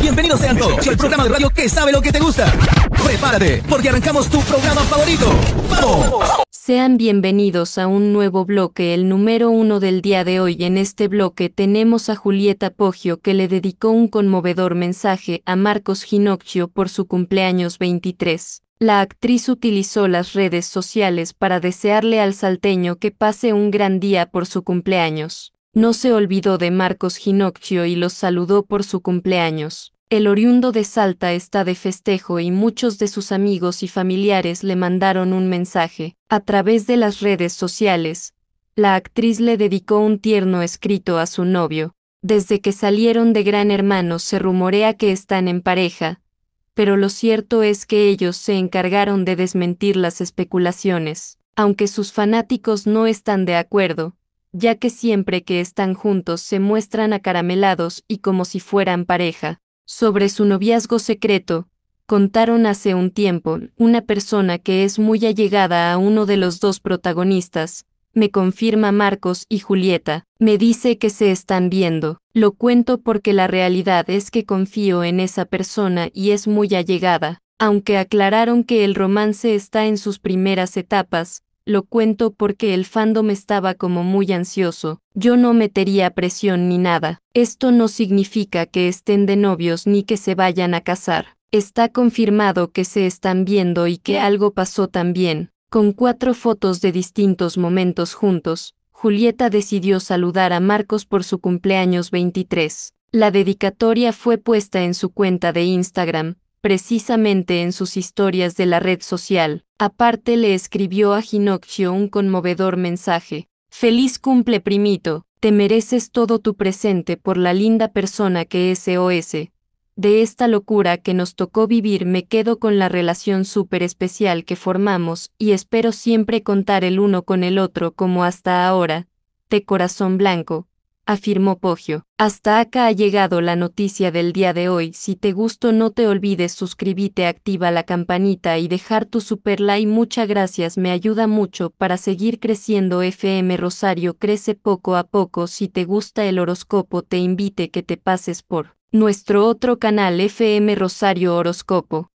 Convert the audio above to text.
Bienvenidos sean todos al programa de radio que sabe lo que te gusta. Prepárate, porque arrancamos tu programa favorito. ¡Vamos! Sean bienvenidos a un nuevo bloque, el número uno del día de hoy. En este bloque tenemos a Julieta Poggio que le dedicó un conmovedor mensaje a Marcos Ginocchio por su cumpleaños 23. La actriz utilizó las redes sociales para desearle al salteño que pase un gran día por su cumpleaños no se olvidó de Marcos Ginocchio y los saludó por su cumpleaños. El oriundo de Salta está de festejo y muchos de sus amigos y familiares le mandaron un mensaje. A través de las redes sociales, la actriz le dedicó un tierno escrito a su novio. Desde que salieron de Gran Hermano se rumorea que están en pareja, pero lo cierto es que ellos se encargaron de desmentir las especulaciones. Aunque sus fanáticos no están de acuerdo, ya que siempre que están juntos se muestran acaramelados y como si fueran pareja. Sobre su noviazgo secreto, contaron hace un tiempo, una persona que es muy allegada a uno de los dos protagonistas, me confirma Marcos y Julieta, me dice que se están viendo. Lo cuento porque la realidad es que confío en esa persona y es muy allegada. Aunque aclararon que el romance está en sus primeras etapas, lo cuento porque el fandom estaba como muy ansioso, yo no metería presión ni nada. Esto no significa que estén de novios ni que se vayan a casar. Está confirmado que se están viendo y que algo pasó también. Con cuatro fotos de distintos momentos juntos, Julieta decidió saludar a Marcos por su cumpleaños 23. La dedicatoria fue puesta en su cuenta de Instagram, precisamente en sus historias de la red social. Aparte le escribió a Ginocchio un conmovedor mensaje. Feliz cumple primito, te mereces todo tu presente por la linda persona que es es. De esta locura que nos tocó vivir me quedo con la relación súper especial que formamos y espero siempre contar el uno con el otro como hasta ahora. Te corazón blanco, afirmó Poggio. Hasta acá ha llegado la noticia del día de hoy. Si te gustó no te olvides suscribirte, activa la campanita y dejar tu super like. Muchas gracias, me ayuda mucho para seguir creciendo. FM Rosario crece poco a poco. Si te gusta el horóscopo te invite que te pases por nuestro otro canal FM Rosario Horoscopo.